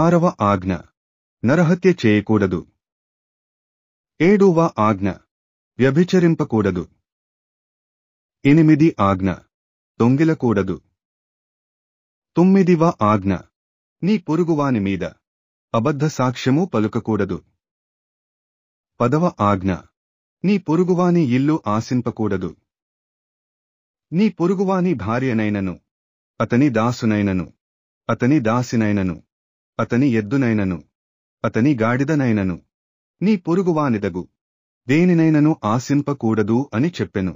ఆరవ ఆజ్ఞ నరహత్య చేయకూడదు ఏడవ ఆజ్ఞ వ్యభిచరింపకూడదు ఎనిమిది ఆజ్ఞ దొంగిలకూడదు తొమ్మిదివ ఆజ్ఞ నీ పొరుగువాని మీద అబద్ధ సాక్ష్యము పలుకకూడదు పదవ ఆజ్ఞ నీ పొరుగువాని ఇల్లు ఆశింపకూడదు నీ పొరుగువాని భార్యనైనను అతని దాసునైనను అతని దాసినైనను అతని ఎద్దునైనను అతని గాడిదనైనను నీ పొరుగువానిదగు దేనినైనను ఆశింపకూడదు అని చెప్పెను